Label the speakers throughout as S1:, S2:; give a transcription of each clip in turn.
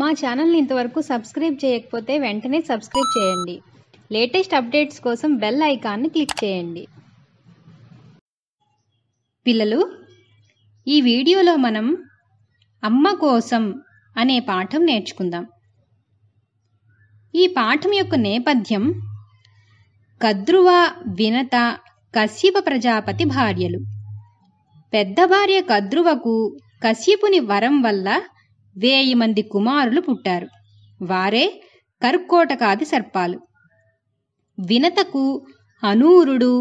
S1: మా ఛానల్ని ఇంతవరకు సబ్స్క్రైబ్ చేయకపోతే వెంటనే సబ్స్క్రైబ్ చేయండి లేటెస్ట్ అప్డేట్స్ కోసం బెల్ ఐకాన్ని క్లిక్ చేయండి పిల్లలు ఈ వీడియోలో మనం అమ్మ కోసం అనే పాఠం నేర్చుకుందాం ఈ పాఠం యొక్క నేపథ్యం కద్రువ వినత కశ్యప ప్రజాపతి భార్యలు పెద్ద భార్య కద్రువకు కశ్యపుని వరం వల్ల వేయి మంది కుమారులు పుట్టారు వారే కర్కోటకాది సర్పాలు వినతకు అనూరుడు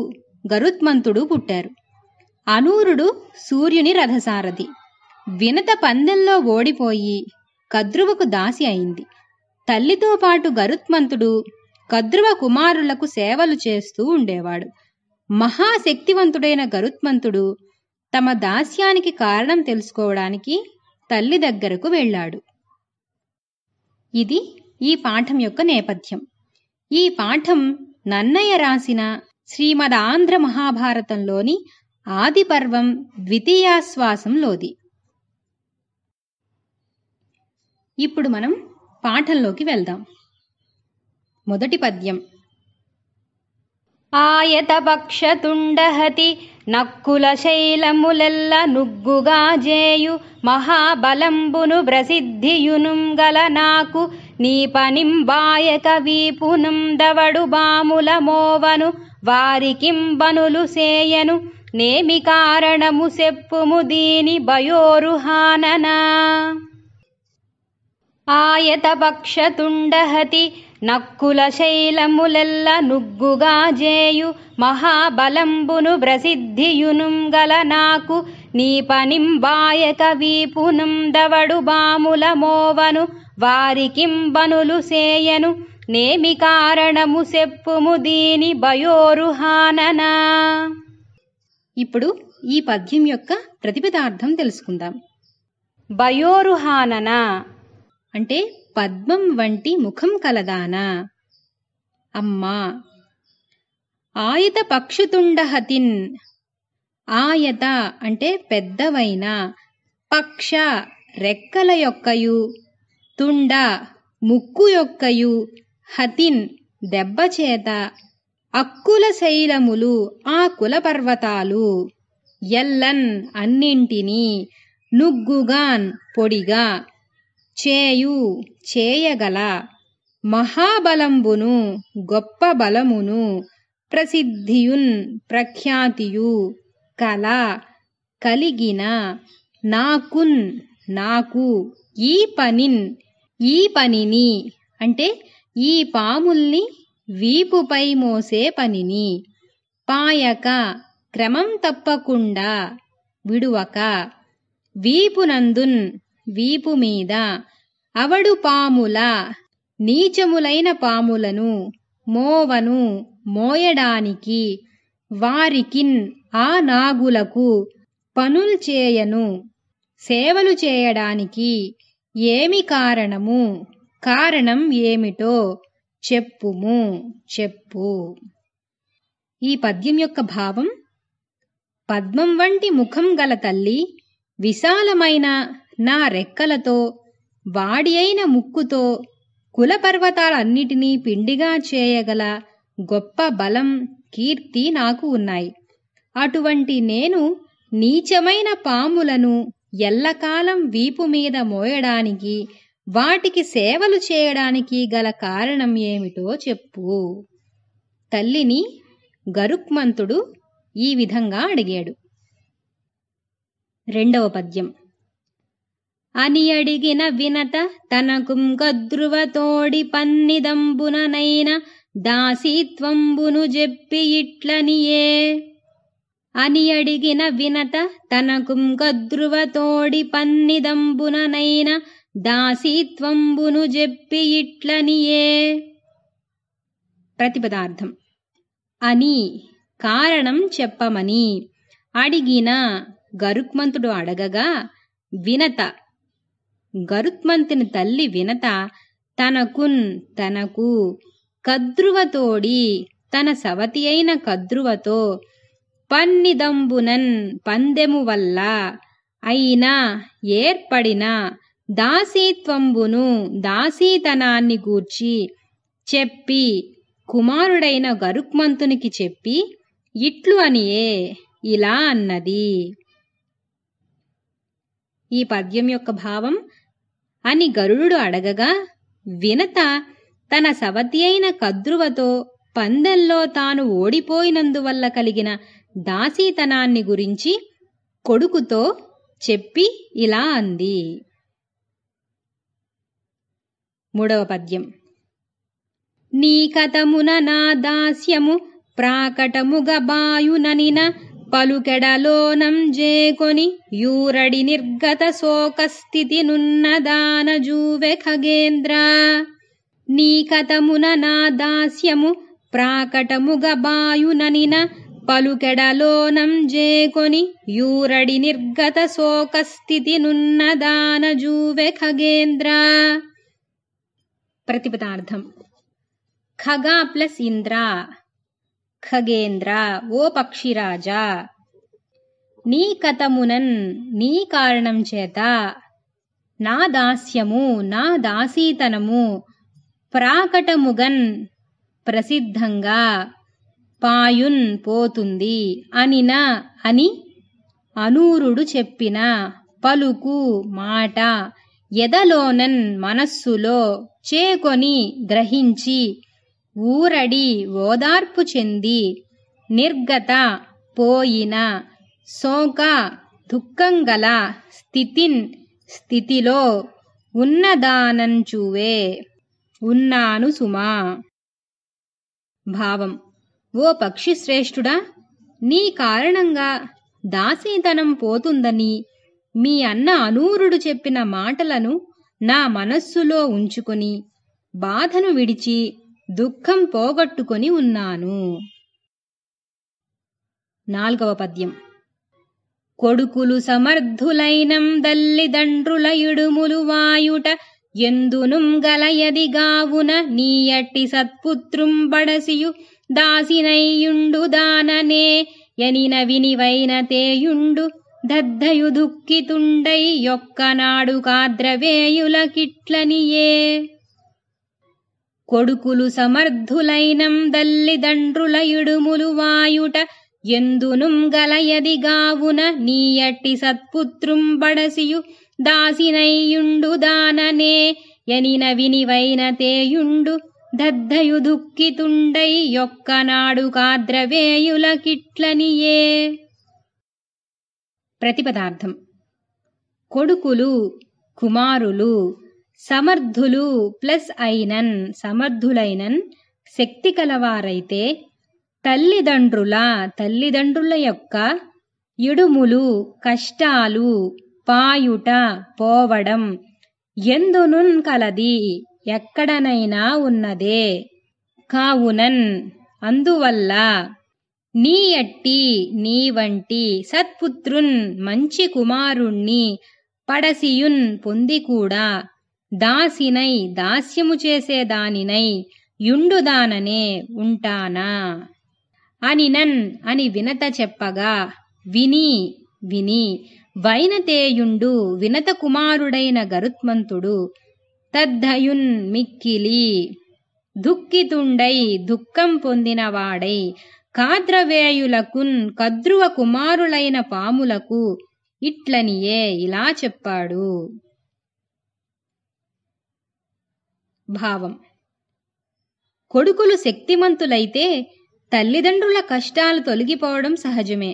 S1: గరుత్మంతుడు పుట్టారు అనూరుడు సూర్యుని రథసారథి వినత పందెంలో ఓడిపోయి కద్రువకు దాసి అయింది తల్లితో పాటు గరుత్మంతుడు కద్రువ కుమారులకు సేవలు చేస్తూ ఉండేవాడు మహాశక్తివంతుడైన గరుత్మంతుడు తమ దాస్యానికి కారణం తెలుసుకోవడానికి తల్లి దగ్గరకు వెళ్ళాడు ఇది ఈ పాఠం యొక్క నేపథ్యం ఈ పాఠం నన్నయ్య రాసిన శ్రీమద్ ఆంధ్ర మహాభారతంలోని ఆది పర్వం ద్వితీయాశ్వాసంలోది ఇప్పుడు మనం పాఠంలోకి వెళ్దాం మొదటి పద్యం ఆయతపక్షతుండహతి నక్కుల శైలములెల్ల నుగ్గుగా జేయు మహాబలంబును గల నాకు నీ పనింబాయక వీపునుందవడు బాముల మోవను వారికింబనులు సేయను నేమి కారణము చెప్పుము దీని భయోరుహాననా ఆయతపక్షతుండహతి నక్కుల శైలములెల్ల నుగ్గుగా జేయు మహాబలంబును ప్రసిద్ధియునుంగల నాకు నీ పనింబాయక వీపునుందవడు బాముల మోవను వారికింబనులు సేయను నేమి కారణము చెప్పుము దీని భయోరుహాననా ఇప్పుడు ఈ పద్యం యొక్క ప్రతిపదార్థం తెలుసుకుందాం భయోరుహాననా అంటే పద్మం వంటి ముఖం కలదానా అమ్మా ఆయత పక్షుతుండహతిన్ ఆయత అంటే పెద్దవైన పక్ష రెక్కల యొక్కయు తుండ ముక్కు యొక్కయు హతిన్ దెబ్బచేత అక్కుల శైలములు కుల పర్వతాలు ఎల్లన్ అన్నింటినీ నుగ్గుగాన్ పొడిగా చేయు చేయగల మహాబలంబును గొప్ప బలమును ప్రసిద్ధియున్ ప్రఖ్యాతియు కల కలిగిన నాకున్ నాకు ఈ పనిన్ ఈ పనిని అంటే ఈ పాముల్ని వీపుపై మోసే పనిని పాయక క్రమం తప్పకుండా విడువక వీపునందున్ వీపు మీద అవడు పాముల నీచములైన పాములను మోవను మోయడానికి వారికిన్ ఆ నాగులకు పనులు చేయను సేవలు చేయడానికి ఏమి కారణము కారణం ఏమిటో చెప్పుము చెప్పు ఈ పద్యం యొక్క భావం పద్మం వంటి ముఖం గల తల్లి విశాలమైన నా రెక్కలతో వాడి అయిన ముక్కుతో కులపర్వతాలన్నిటినీ పిండిగా చేయగల గొప్ప బలం కీర్తి నాకు ఉన్నాయి అటువంటి నేను నీచమైన పాములను ఎల్లకాలం వీపు మీద మోయడానికి వాటికి సేవలు చేయడానికి గల కారణం ఏమిటో చెప్పు తల్లిని గరుక్మంతుడు ఈ విధంగా అడిగాడు రెండవ పద్యం అని అడిగిన వినత తనకుం గద్రువతోడి పన్నిదంబుననైన దాసీత్వంబును చెప్పి ఇట్లనియే అని అడిగిన వినత తనకుం గద్రువతోడి పన్నిదంబుననైన దాసీత్వంబును చెప్పి ఇట్లనియే ప్రతిపదార్థం అని కారణం చెప్పమని అడిగిన గరుక్మంతుడు అడగగా వినత గరుత్మంతుని తల్లి వినత తనకున్ తనకు కద్రువతోడి తన సవతి అయిన కద్రువతో పన్నిదంబునన్ పందెము వల్ల అయినా ఏర్పడిన దాసీత్వంబును దాసీతనాన్ని గూర్చి చెప్పి కుమారుడైన గరుక్మంతునికి చెప్పి ఇట్లు అనియే ఇలా అన్నది ఈ పద్యం యొక్క భావం అని గరుడు అడగగా వినత తన సవతి అయిన కద్రువతో పందెల్లో తాను ఓడిపోయినందువల్ల కలిగిన దాసీతనాన్ని గురించి కొడుకుతో చెప్పి ఇలా అంది మూడవ పద్యం నీ కథమున నా దాస్యము ప్రాకటముగబాయుననిన పలుకెడలోనం జేకొని ಪಲುಕೆಡಲೋನಂಜೇಕೊನಿ ಯೂರಡಿ ನಿರ್ಗತ ಶೋಕಸ್ಥಿತಿ ನುನ್ನದಾನ ಜೂವೆ ಖಗೇಂದ್ರ నీకతమున నా దాస్యము ప్రాకటముగ బాయుననిన పలుకెడలోనం జేకొని యూరడి నిర్గత శోకస్థితి దాన జూవె ఖగేంద్ర ప్రతిపదార్థం ఖగా ప్లస్ ఇంద్ర ఖగేంద్ర ఓ పక్షిరాజా నీ కథమునన్ నీ కారణం చేత నా దాస్యము నా దాసీతనము ప్రాకటముగన్ ప్రసిద్ధంగా పాయున్ పోతుంది అనిన అని అనూరుడు చెప్పిన పలుకు మాట ఎదలోనన్ మనస్సులో చేకొని గ్రహించి ఊరడి ఓదార్పు చెంది నిర్గత పోయిన శోక దుఃఖంగల స్థితిన్ స్థితిలో ఉన్నదానంచువే ఉన్నాను సుమా భావం ఓ పక్షి శ్రేష్ఠుడా నీ కారణంగా దాసీతనం పోతుందని మీ అన్న అనూరుడు చెప్పిన మాటలను నా మనస్సులో ఉంచుకొని బాధను విడిచి దుఃఖం పోగొట్టుకొని ఉన్నాను నాల్గవ పద్యం కొడుకులు సమర్థులైనం దల్లిదండ్రుల వాయుట ఎందునుం గలయదిగావున నీయట్టి సత్పుత్రుం బడసియు దాసినయ్యుండు దాననే ఎనిన వినివైన తేయుండు దద్దయు దుఃఖితుండై యొక్క కాద్రవేయుల కిట్లనియే కొడుకులు సమర్థులైనం దండ్రుల ఇడుములు వాయుట ఎందునుం గావున నీయట్టి సత్పుత్రుం బడసియు దాసినైయుండు దాననే ఎనిన వినివైన తేయుండు దద్దయు దుఃఖితుండై యొక్కనాడు కాద్రవేయుల కిట్లనియే ప్రతిపదార్థం కొడుకులు కుమారులు సమర్థులు ప్లస్ అయినన్ సమర్థులైనన్ శక్తి కలవారైతే తల్లిదండ్రుల తల్లిదండ్రుల యొక్క ఇడుములు కష్టాలు పాయుట పోవడం ఎందునున్ కలది ఎక్కడనైనా ఉన్నదే కావునన్ అందువల్ల నీ అట్టి నీ వంటి సత్పుత్రున్ మంచి కుమారుణ్ణి పడసియున్ పొంది కూడా దాసినై దాస్యము చేసేదానినై యుండుదాననే ఉంటానా అనినన్ అని వినత చెప్పగా విని విని వైనతేయుండు వినత కుమారుడైన గరుత్మంతుడు తద్ధయున్ మిక్కిలి దుఃఖితుండై దుఃఖం పొందినవాడై కాద్రవేయులకున్ కద్రువ కుమారులైన పాములకు ఇట్లనియే ఇలా చెప్పాడు భావం కొడుకులు శక్తిమంతులైతే తల్లిదండ్రుల కష్టాలు తొలగిపోవడం సహజమే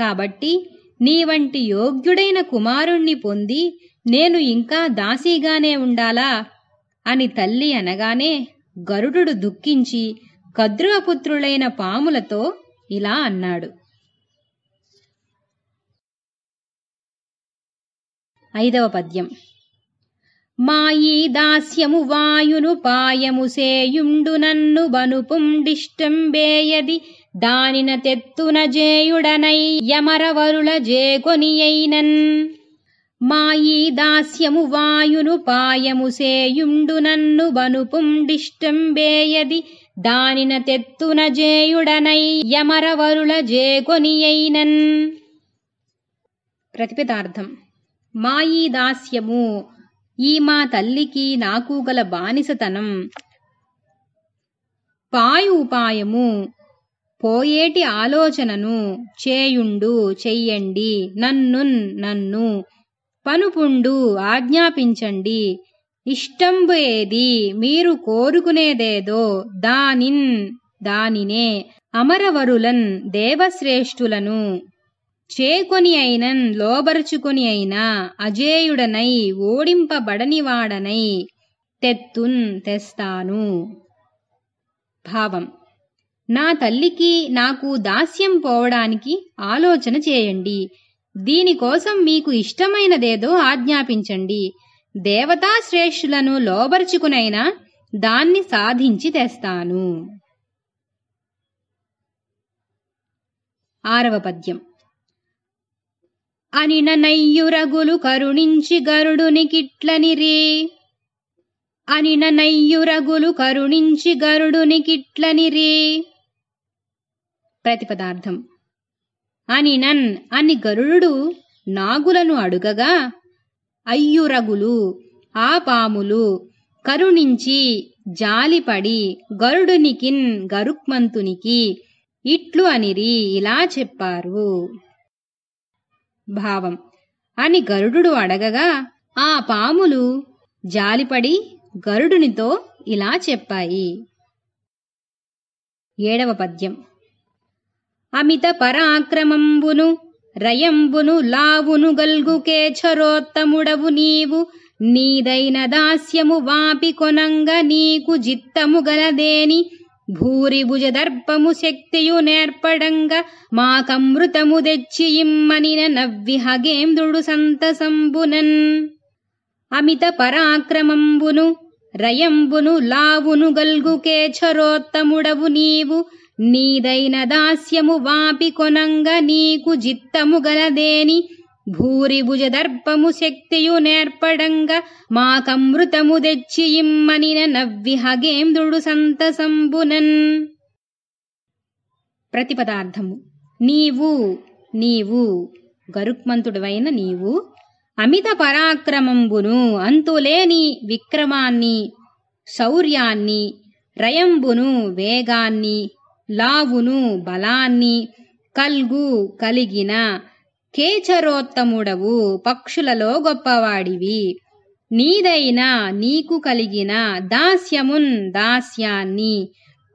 S1: కాబట్టి నీ వంటి యోగ్యుడైన కుమారుణ్ణి పొంది నేను ఇంకా దాసీగానే ఉండాలా అని తల్లి అనగానే గరుడు దుఃఖించి కద్రువపుత్రులైన పాములతో ఇలా అన్నాడు ఐదవ పద్యం మాయీ దాస్యము వాయును పాయము సేయుండు నన్ను బనుపుండిష్టంబేయది దానిన తెత్తున జేయుడనై యమరవరుల జేకొనియైనన్ మాయీ దాస్యము వాయును పాయము సేయుండు నన్ను బనుపుండిష్టంబేయది దానిన తెత్తున జేయుడనై యమరవరుల జేకొనియైనన్ ప్రతిపదార్థం మాయీ దాస్యము ఈ మా తల్లికి నాకు గల బానిసతనం పాయు ఉపాయము పోయేటి ఆలోచనను చేయుండు చెయ్యండి నన్నున్ నన్ను పనుపుండు ఆజ్ఞాపించండి ఇష్టంబుయేది ఏది మీరు కోరుకునేదేదో దానిన్ దానినే అమరవరులన్ దేవశ్రేష్ఠులను చేకొని అయినన్ లోబరుచుకొని అయినా అజేయుడనై ఓడింపబడనివాడనై తెత్తున్ తెస్తాను భావం నా తల్లికి నాకు దాస్యం పోవడానికి ఆలోచన చేయండి దీనికోసం మీకు ఇష్టమైనదేదో ఆజ్ఞాపించండి దేవతాశ్రేష్ఠులను లోబరుచుకునైనా దాన్ని సాధించి తెస్తాను ఆరవ పద్యం అని నయ్యురగులు కరుణించి గరుడుని కిట్లని రే అని నయ్యురగులు కరుణించి గరుడుని కిట్లని రే ప్రతిపదార్థం అని నన్ అని గరుడు నాగులను అడుగగా అయ్యురగులు ఆ పాములు కరుణించి జాలిపడి గరుడునికిన్ గరుక్మంతునికి ఇట్లు అనిరి ఇలా చెప్పారు భావం అని గరుడు అడగగా ఆ పాములు జాలిపడి గరుడునితో ఇలా చెప్పాయి ఏడవ పద్యం అమిత పరాక్రమంబును రయంబును లావును గల్గుకే చరోత్తముడవు నీవు నీదైన దాస్యము వాపి కొనంగ నీకు జిత్తము గలదేని భూరిభుజదర్భము శక్తియు నేర్పడంగా మాకమృతము తెచ్చి ఇమ్మనిన నవ్వి హగేంద్రుడు సంతసంబునన్ అమిత పరాక్రమంబును రయంబును లావును గల్గుకే చరోత్తముడవు నీవు నీదైన దాస్యము వాపి కొనంగ నీకు జిత్తము గలదేని భూరిభుజదర్పము శక్తియు నేర్పడంగ మాకమృతము తెచ్చి ఇమ్మనిన నవ్వి హగేంద్రుడు సంతసంబునన్ ప్రతిపదార్థము నీవు నీవు గరుక్మంతుడువైన నీవు అమిత పరాక్రమంబును అంతులేని విక్రమాన్ని శౌర్యాన్ని రయంబును వేగాన్ని లావును బలాన్ని కల్గు కలిగిన కేచరోత్తముడవు పక్షులలో గొప్పవాడివి నీదైన నీకు కలిగిన దాస్యమున్ దాస్యాన్ని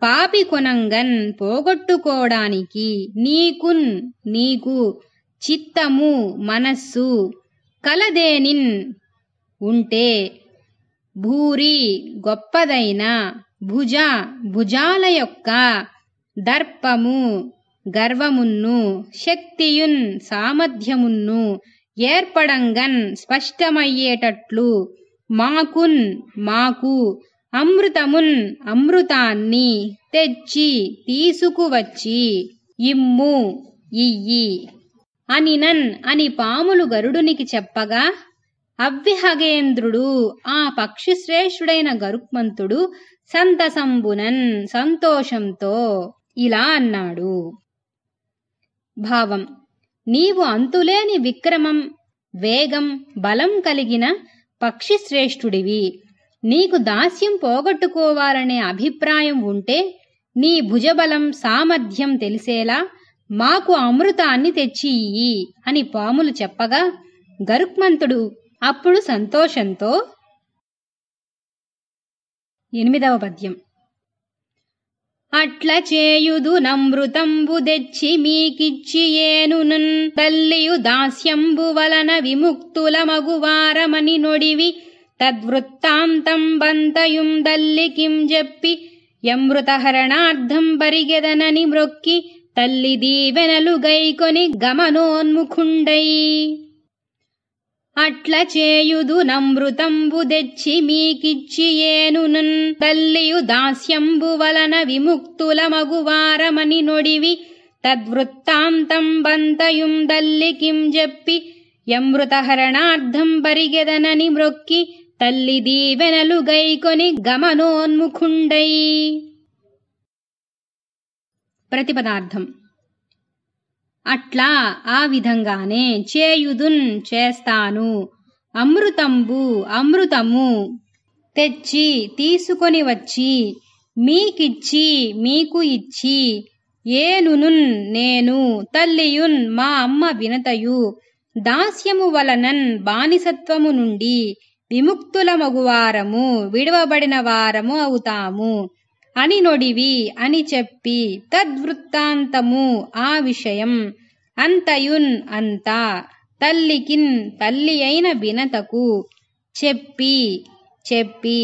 S1: పాపి కొనంగన్ పోగొట్టుకోవడానికి నీకున్ నీకు చిత్తము మనస్సు కలదేనిన్ ఉంటే భూరి గొప్పదైన భుజ భుజాల యొక్క దర్పము గర్వమున్ను శక్తియున్ సామర్థ్యమున్ను ఏర్పడంగన్ స్పష్టమయ్యేటట్లు మాకున్ మాకు అమృతమున్ అమృతాన్ని తెచ్చి తీసుకువచ్చి ఇమ్ము ఇయ్యి అనినన్ అని పాములు గరుడునికి చెప్పగా అవ్యహగేంద్రుడు ఆ పక్షిశ్రేష్ఠుడైన గరుక్మంతుడు సంతసంబునన్ సంతోషంతో ఇలా అన్నాడు భావం నీవు అంతులేని విక్రమం వేగం బలం కలిగిన పక్షిశ్రేష్ఠుడివి నీకు దాస్యం పోగొట్టుకోవాలనే అభిప్రాయం ఉంటే నీ భుజబలం సామర్థ్యం తెలిసేలా మాకు అమృతాన్ని తెచ్చి ఇయ్యి అని పాములు చెప్పగా గరుక్మంతుడు అప్పుడు సంతోషంతో ఎనిమిదవ పద్యం అట్ల చేయుదు నమృతంబు దెచ్చి మీకిచ్చి నన్ తల్లియు దాస్యంబు వలన విముక్తుల మగువారమని నొడివి తద్వృత్తాంతం బంతయుం దల్లికిం జెప్పి యమృతహరణార్థం పరిగెదనని మ్రొక్కి తల్లి దీవెనలు గైకొని గమనోన్ముఖుండై అట్ల చేయుదు నమృతంబు తెచ్చి మీకిచ్చి నన్ తల్లియు దాస్యంబు వలన విముక్తుల మగువారమని నొడివి తద్వృత్తాంతం బంతయుందల్లి కిం చెప్పి యమృతహరణార్థం పరిగెదనని మ్రొక్కి తల్లి దీవెనలు గైకొని గమనోన్ముఖుండై ప్రతిపదార్థం అట్లా ఆ విధంగానే చేయుదున్ చేస్తాను అమృతంబు అమృతము తెచ్చి తీసుకొని వచ్చి మీకిచ్చి మీకు ఇచ్చి ఏనునున్ నేను తల్లియున్ మా అమ్మ వినతయు దాస్యము వలనన్ బానిసత్వము నుండి విముక్తుల మగువారము విడవబడిన వారము అవుతాము అని నొడివి అని చెప్పి తద్వృత్తాంతము ఆ విషయం అంతయున్ అంతా తల్లికిన్ తల్లి అయిన వినతకు చెప్పి చెప్పి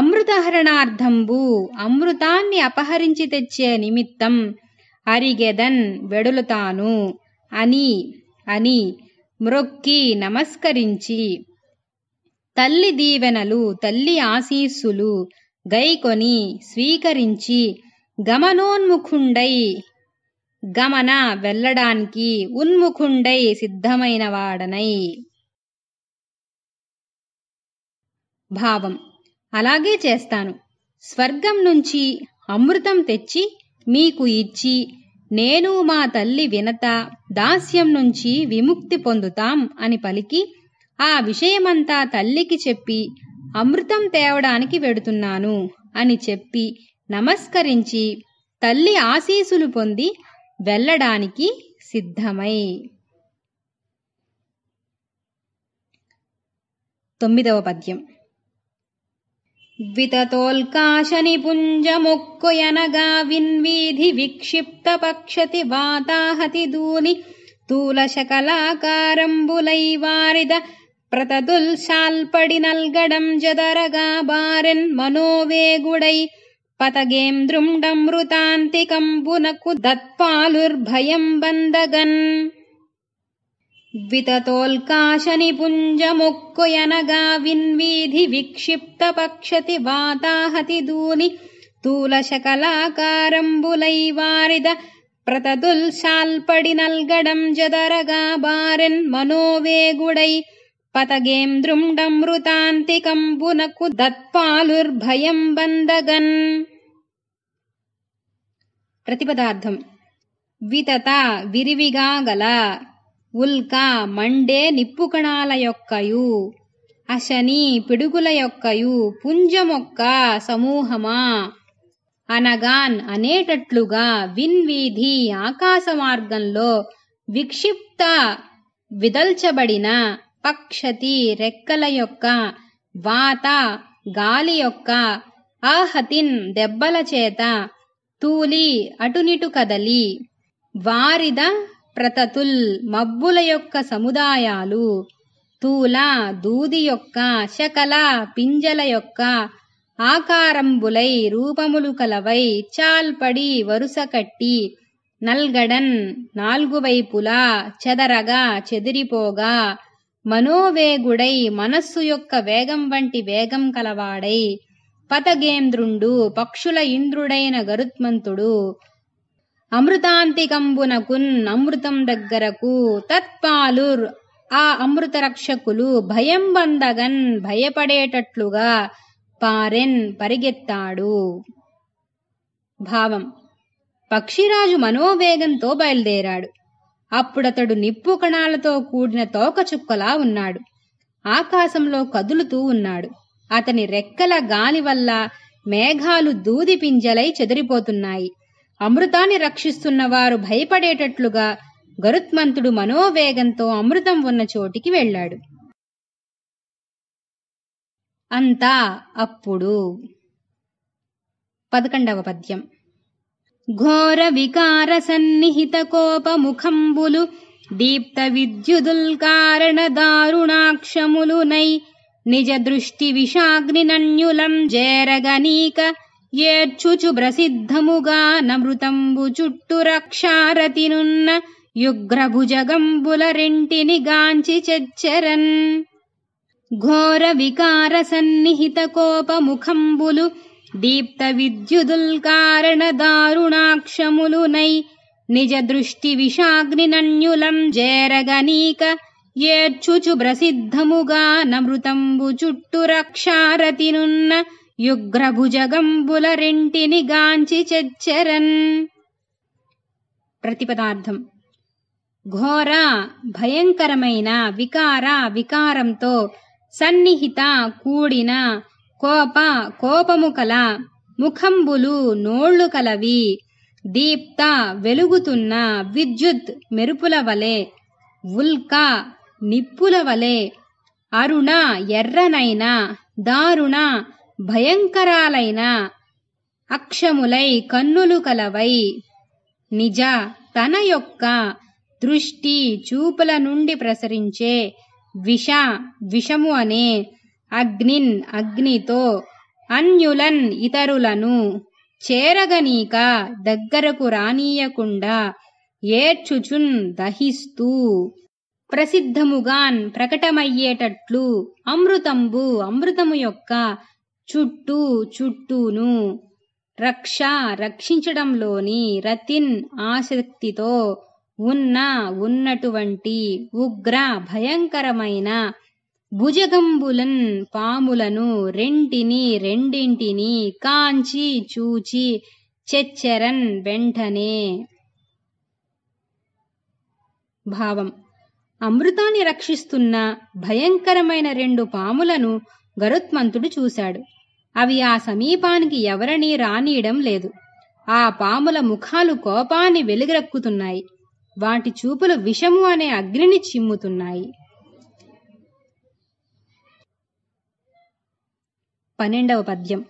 S1: అమృతహరణార్థంబు అమృతాన్ని అపహరించి తెచ్చే నిమిత్తం అరిగెదన్ వెడులుతాను అని అని మ్రొక్కి నమస్కరించి తల్లి దీవెనలు తల్లి ఆశీస్సులు గైకొని స్వీకరించి గమనోన్ముఖుండై గమన వెళ్ళడానికి ఉన్ముఖుండై సిద్ధమైన వాడనై భావం అలాగే చేస్తాను స్వర్గం నుంచి అమృతం తెచ్చి మీకు ఇచ్చి నేను మా తల్లి వినత దాస్యం నుంచి విముక్తి పొందుతాం అని పలికి ఆ విషయమంతా తల్లికి చెప్పి అమృతం తేవడానికి వెడుతున్నాను అని చెప్పి నమస్కరించి తల్లి ఆశీసులు పొంది వెళ్ళడానికి సిద్ధమై తొమ్మిదవ పద్యం వితతోల్కాశనిపుంజముక్కుయనగా విన్వీధి విక్షిప్త పక్షతి వాతాహతి దూని తూలశకలాకారంబులై వారిద प्रतदुल् शाल्पडि नल्गडम् जदरगाबारिन् मनोवेगुडै पतगेम् द्रुम्डम् बुनकु दत्पालुर्भयम् बन्दगन् विततोल्काशनिपुञ्जमुक्कुयनगा विन्वीधि विक्षिप्तपक्षति वाताहति दूनि तूलशकलाकारम्बुलैवारिद प्रतदुल् शाल्पडि नल्गडम् जदरगाबारिन् मनोवेगुडै पतगेम् दृम्डमृतान्तिकम् पुनकु ప్రతిపదార్థం వితత విరివిగా గల ఉల్క మండే నిప్పుకణాల యొక్కయు అశని పిడుగుల యొక్కయు పుంజమొక్క సమూహమా అనగాన్ అనేటట్లుగా విన్వీధి ఆకాశ మార్గంలో విక్షిప్త విదల్చబడిన పక్షతి రెక్కల యొక్క వాత గాలి యొక్క ఆహతిన్ దెబ్బల చేత తూలి అటునిటు కదలి వారిద ప్రతతుల్ మబ్బుల యొక్క సముదాయాలు తూల దూది యొక్క శకల పింజల యొక్క ఆకారంబులై రూపములు కలవై చాల్పడి వరుస కట్టి నల్గడన్ నాలుగు వైపులా చెదరగా చెదిరిపోగా మనోవేగుడై మనస్సు యొక్క వేగం వంటి వేగం కలవాడై పతగేంద్రుండు పక్షుల ఇంద్రుడైన గరుత్మంతుడు అమృతాంతికంబునకున్ అమృతం దగ్గరకు తత్పాలుర్ ఆ అమృత రక్షకులు భయం బందగన్ భయపడేటట్లుగా పారెన్ పరిగెత్తాడు భావం పక్షిరాజు మనోవేగంతో బయలుదేరాడు అప్పుడతడు నిప్పు కణాలతో కూడిన తోకచుక్కలా ఉన్నాడు ఆకాశంలో కదులుతూ ఉన్నాడు అతని రెక్కల గాలి వల్ల మేఘాలు దూది పింజలై చెదిరిపోతున్నాయి అమృతాన్ని రక్షిస్తున్న వారు భయపడేటట్లుగా గరుత్మంతుడు మనోవేగంతో అమృతం ఉన్న చోటికి వెళ్ళాడు అంతా అప్పుడు పదకొండవ పద్యం ఘోర వికార సన్నిహిత కోపముఖంబులు దీప్త విద్యుదుల్కారణ నై నిజ దృష్టి విషాగ్నినన్యులం జేరగనీక ఏర్చుచు ప్రసిద్ధముగా నమృతంబు చుట్టూ రక్షారతినున్న యుగ్రభుజగంబుల రెంటిని గాంచి చెచ్చరన్ ఘోర వికార సన్నిహిత కోపముఖంబులు దీప్త నై నిజ దృష్టి విషాగ్నినన్యులం జేరగనీక ఏర్చుచు ప్రసిద్ధముగా నమృతంబు చుట్టు రక్షారతినున్న యుగ్రభుజగంబుల రెంటిని గాంచి చెచ్చరన్ ప్రతిపదార్థం ఘోర భయంకరమైన వికార వికారంతో సన్నిహిత కూడిన కోప కోపము కల ముఖంబులు నోళ్లు కలవి దీప్త వెలుగుతున్న విద్యుత్ మెరుపుల వలె ఉల్క నిప్పుల వలె అరుణ ఎర్రనైన దారుణ భయంకరాలైన అక్షములై కన్నులు కలవై నిజ తన యొక్క దృష్టి చూపుల నుండి ప్రసరించే విష విషము అనే అగ్నిన్ అగ్నితో అన్యులన్ ఇతరులను చేరగనీక దగ్గరకు రానీయకుండా ఏడ్చుచున్ దహిస్తూ ప్రసిద్ధముగాన్ ప్రకటమయ్యేటట్లు అమృతంబు అమృతము యొక్క చుట్టూ చుట్టూను రక్ష రక్షించడంలోని రతిన్ ఆసక్తితో ఉన్న ఉన్నటువంటి ఉగ్ర భయంకరమైన భుజగంబులన్ పాములను రెంటిని రెండింటిని కాంచి చూచి చెచ్చరన్ వెంటనే భావం అమృతాన్ని రక్షిస్తున్న భయంకరమైన రెండు పాములను గరుత్మంతుడు చూశాడు అవి ఆ సమీపానికి ఎవరనీ రానీయడం లేదు ఆ పాముల ముఖాలు కోపాన్ని వెలుగరక్కుతున్నాయి వాటి చూపులు విషము అనే అగ్నిని చిమ్ముతున్నాయి పన్నెండవ పద్యం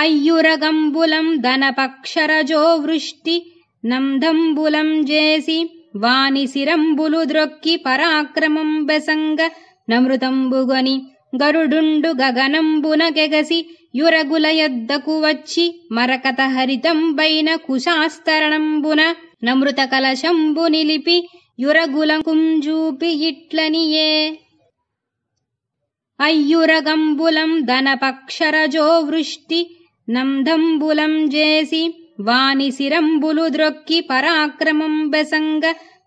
S1: అయ్యురగంబులం ధనపక్షరజో వృష్టి నందంబులం జేసి శిరంబులు ద్రొక్కి పరాక్రమం బెసంగ నమృతంబుగొని గరుడుండు గగనంబునకెగసి యురగులయద్దకు వచ్చి మరకత హరితంబైన కుశాస్తరణంబున నమృత కలశంబు నిలిపి యురగులంకుంజూపి ఇట్లనియే అయ్యురగంబులం ధనపక్షరజో వృష్టి నందంబులం జేసి శిరంబులు ద్రొక్కి పరాక్రమం బెసంగ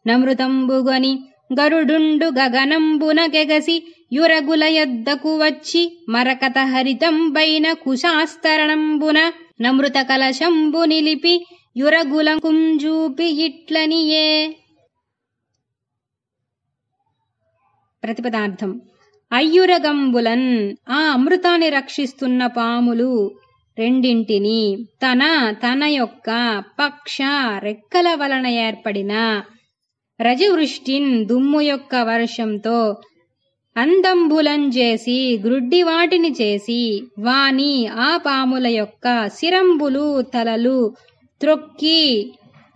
S1: నమృతంబుగొని గరుడుండు గగనంబున గెగసి యురగుల యద్దకు వచ్చి మరకత హరితంబైన కుశాస్తరణంబున నమృత కలశంబు నిలిపి యురగుల కుంజూపి ఇట్లనియే ప్రతిపదార్థం అయ్యురగంబులన్ ఆ అమృతాన్ని రక్షిస్తున్న పాములు రెండింటిని తన తన యొక్క పక్ష రెక్కల వలన ఏర్పడిన రజవృష్టిన్ దుమ్ము యొక్క వర్షంతో అందంబులం చేసి గ్రుడ్డి వాటిని చేసి వాని ఆ పాముల యొక్క సిరంబులు తలలు త్రొక్కి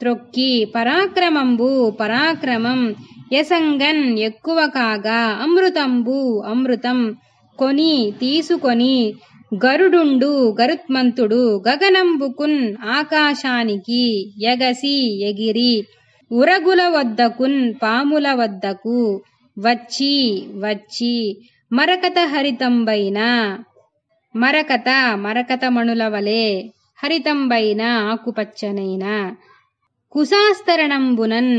S1: త్రొక్కి పరాక్రమంబు పరాక్రమం యసంగన్ ఎక్కువ కాగా అమృతంబు అమృతం కొని తీసుకొని గరుడుండు గరుత్మంతుడు గగనంబుకున్ ఆకాశానికి ఎగసి ఎగిరి ఉరగుల వద్దకున్ పాముల వద్దకు వచ్చి వచ్చి మరకత హరితంబైన మరకత మరకతమణుల వలె హరితంబైన ఆకుపచ్చనైన కుశాస్తరణంబునన్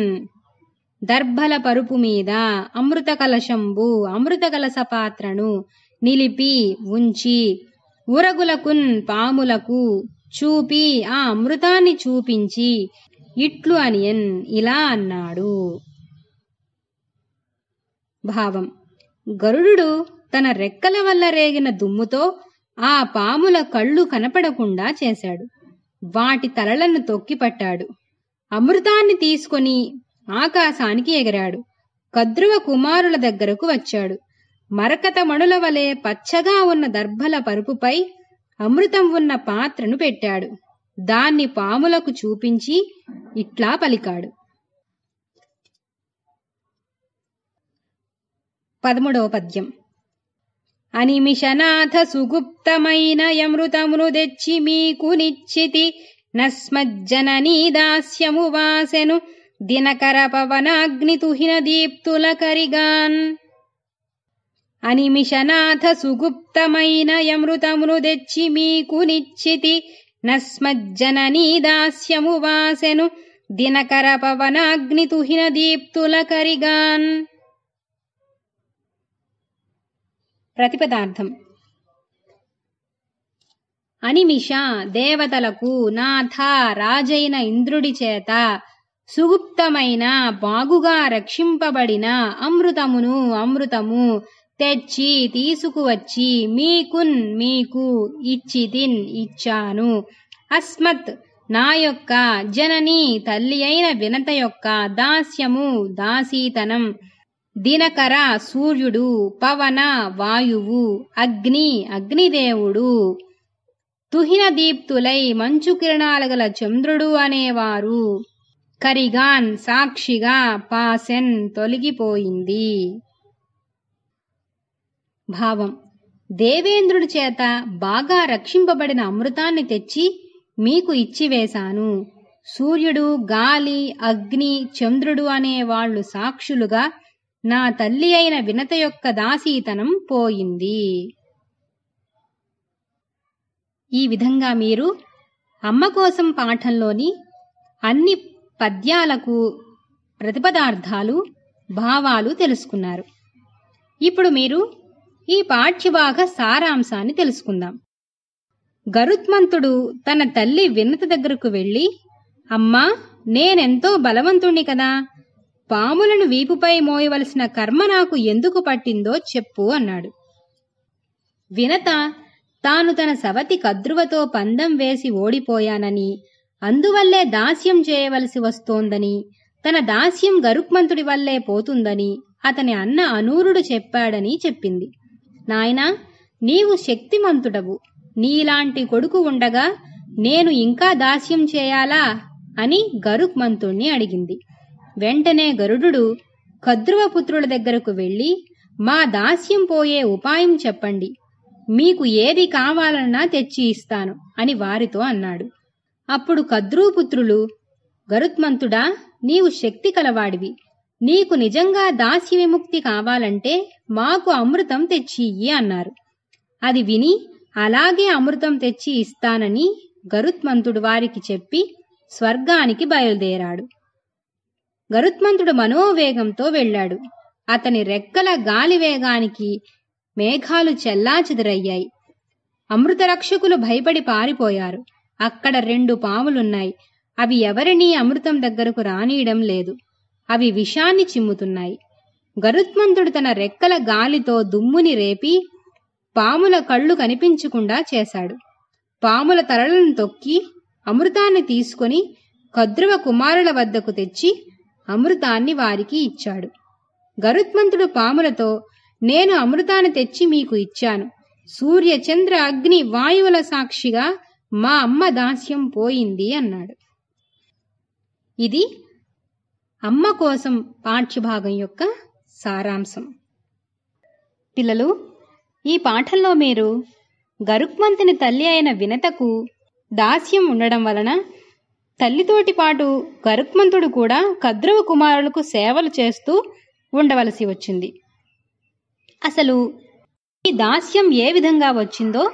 S1: దర్భల పరుపు మీద అమృత కలశంబు అమృత కలస పాత్రను నిలిపి ఉంచి ఉరగులకున్ పాములకు చూపి ఆ అమృతాన్ని చూపించి ఇట్లు అనియన్ ఇలా అన్నాడు భావం గరుడు తన రెక్కల వల్ల రేగిన దుమ్ముతో ఆ పాముల కళ్ళు కనపడకుండా చేశాడు వాటి తలలను తొక్కిపట్టాడు అమృతాన్ని తీసుకొని ఆకాశానికి ఎగిరాడు కద్రువ కుమారుల దగ్గరకు వచ్చాడు మరకత మణుల వలె పచ్చగా ఉన్న దర్భల పరుపుపై అమృతం ఉన్న పాత్రను పెట్టాడు దాన్ని పాములకు చూపించి ఇట్లా పలికాడు పదమూడవ పద్యం అనిమిషనాథ సుగుప్తమైన అమృతమును తెచ్చి మీకు నిశ్చితి నస్మజ్జననీ దాస్యము వాసెను దినకర దీప్తుల దీప్తులకరిగాన్ అనిమిషనాథ సుగుప్తమైన యమృతమును తెచ్చి మీకు నిచ్చితి నస్మజ్జననీ దాస్యము వాసెను దినకర పవనాగ్నితుహిన దీప్తులకరిగాన్ ప్రతిపదార్థం అనిమిష దేవతలకు నాథ రాజైన ఇంద్రుడి చేత సుగుప్తమైన బాగుగా రక్షింపబడిన అమృతమును అమృతము తెచ్చి తీసుకువచ్చి మీకున్ మీకు ఇచ్చితిన్ ఇచ్చాను అస్మత్ నా యొక్క జనని తల్లి అయిన వినత యొక్క దాస్యము దాసీతనం దినకర సూర్యుడు పవన వాయువు అగ్ని అగ్నిదేవుడు తుహిన దీప్తులై మంచు కిరణాలు గల చంద్రుడు అనేవారు కరిగాన్ సాక్షిగా పాసెన్ తొలగిపోయింది భావం దేవేంద్రుడి చేత బాగా రక్షింపబడిన అమృతాన్ని తెచ్చి మీకు ఇచ్చివేశాను సూర్యుడు గాలి అగ్ని చంద్రుడు అనే వాళ్ళు సాక్షులుగా నా తల్లి అయిన వినత యొక్క దాసీతనం పోయింది ఈ విధంగా మీరు అమ్మ కోసం పాఠంలోని అన్ని పద్యాలకు ప్రతిపదార్థాలు భావాలు తెలుసుకున్నారు ఇప్పుడు మీరు ఈ పాఠ్యభాగ సారాంశాన్ని తెలుసుకుందాం గరుత్మంతుడు తన తల్లి వినత దగ్గరకు వెళ్ళి అమ్మా నేనెంతో బలవంతుణ్ణి కదా పాములను వీపుపై మోయవలసిన కర్మ నాకు ఎందుకు పట్టిందో చెప్పు అన్నాడు వినత తాను తన సవతి కద్రువతో పందం వేసి ఓడిపోయానని అందువల్లే దాస్యం చేయవలసి వస్తోందని తన దాస్యం గరుక్మంతుడి వల్లే పోతుందని అతని అన్న అనూరుడు చెప్పాడని చెప్పింది నాయనా నీవు శక్తిమంతుడవు నీలాంటి కొడుకు ఉండగా నేను ఇంకా దాస్యం చేయాలా అని గరుక్మంతుణ్ణి అడిగింది వెంటనే గరుడు కద్రువపుత్రుల దగ్గరకు వెళ్ళి మా దాస్యం పోయే ఉపాయం చెప్పండి మీకు ఏది కావాలన్నా తెచ్చి ఇస్తాను అని వారితో అన్నాడు అప్పుడు కద్రూపుత్రులు గరుత్మంతుడా నీవు శక్తి కలవాడివి నీకు నిజంగా దాస్య విముక్తి కావాలంటే మాకు అమృతం తెచ్చియ్యి అన్నారు అది విని అలాగే అమృతం తెచ్చి ఇస్తానని గరుత్మంతుడు వారికి చెప్పి స్వర్గానికి బయలుదేరాడు గరుత్మంతుడు మనోవేగంతో వెళ్ళాడు అతని రెక్కల గాలి వేగానికి మేఘాలు అమృత అమృతరక్షకులు భయపడి పారిపోయారు అక్కడ రెండు పాములున్నాయి అవి ఎవరినీ అమృతం దగ్గరకు రానీయడం లేదు అవి విషాన్ని చిమ్ముతున్నాయి గరుత్మంతుడు తన రెక్కల గాలితో దుమ్ముని రేపి పాముల కళ్ళు కనిపించకుండా చేశాడు పాముల తలలను తొక్కి అమృతాన్ని తీసుకొని కద్రువ కుమారుల వద్దకు తెచ్చి అమృతాన్ని వారికి ఇచ్చాడు గరుత్మంతుడు పాములతో నేను అమృతాన్ని తెచ్చి మీకు ఇచ్చాను సూర్య చంద్ర అగ్ని వాయువుల సాక్షిగా మా అమ్మ దాస్యం పోయింది అన్నాడు ఇది అమ్మ కోసం పాఠ్యభాగం యొక్క సారాంశం పిల్లలు ఈ పాఠంలో మీరు గరుక్మంతుని తల్లి అయిన వినతకు దాస్యం ఉండడం వలన తల్లితోటి పాటు గరుక్మంతుడు కూడా కద్రువ కుమారులకు సేవలు చేస్తూ ఉండవలసి వచ్చింది అసలు ఈ దాస్యం ఏ విధంగా వచ్చిందో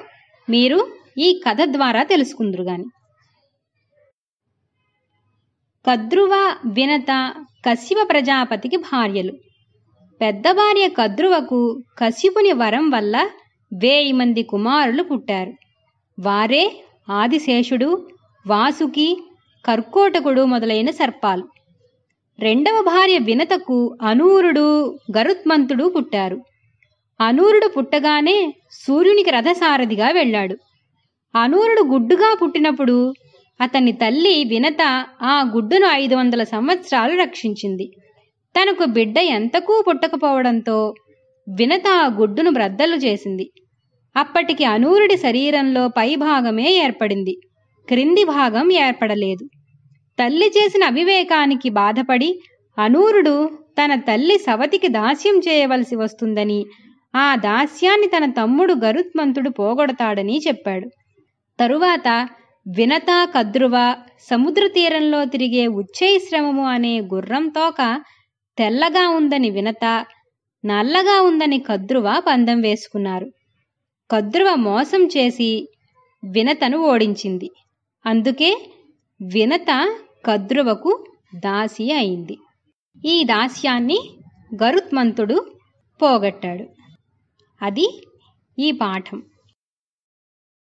S1: మీరు ఈ కథ ద్వారా తెలుసుకుందరు గాని కద్రువ వినత కశ్యప ప్రజాపతికి భార్యలు పెద్ద భార్య కద్రువకు కశ్యపుని వరం వల్ల వేయి మంది కుమారులు పుట్టారు వారే ఆదిశేషుడు వాసుకి కర్కోటకుడు మొదలైన సర్పాలు రెండవ భార్య వినతకు అనూరుడు గరుత్మంతుడు పుట్టారు అనూరుడు పుట్టగానే సూర్యునికి రథసారథిగా వెళ్ళాడు అనూరుడు గుడ్డుగా పుట్టినప్పుడు అతని తల్లి వినత ఆ గుడ్డును ఐదు వందల సంవత్సరాలు రక్షించింది తనకు బిడ్డ ఎంతకూ పుట్టకపోవడంతో వినత ఆ గుడ్డును బ్రద్దలు చేసింది అప్పటికి అనూరుడి శరీరంలో పై భాగమే ఏర్పడింది క్రింది భాగం ఏర్పడలేదు తల్లి చేసిన అవివేకానికి బాధపడి అనూరుడు తన తల్లి సవతికి దాస్యం చేయవలసి వస్తుందని ఆ దాస్యాన్ని తన తమ్ముడు గరుత్మంతుడు పోగొడతాడని చెప్పాడు తరువాత వినత కద్రువ సముద్ర తీరంలో తిరిగే ఉచ్చైశ్రమము అనే గుర్రం తోక తెల్లగా ఉందని వినత నల్లగా ఉందని కద్రువ పందెం వేసుకున్నారు కద్రువ మోసం చేసి వినతను ఓడించింది అందుకే వినత కద్రువకు దాసి అయింది ఈ దాస్యాన్ని గరుత్మంతుడు పోగొట్టాడు అది ఈ పాఠం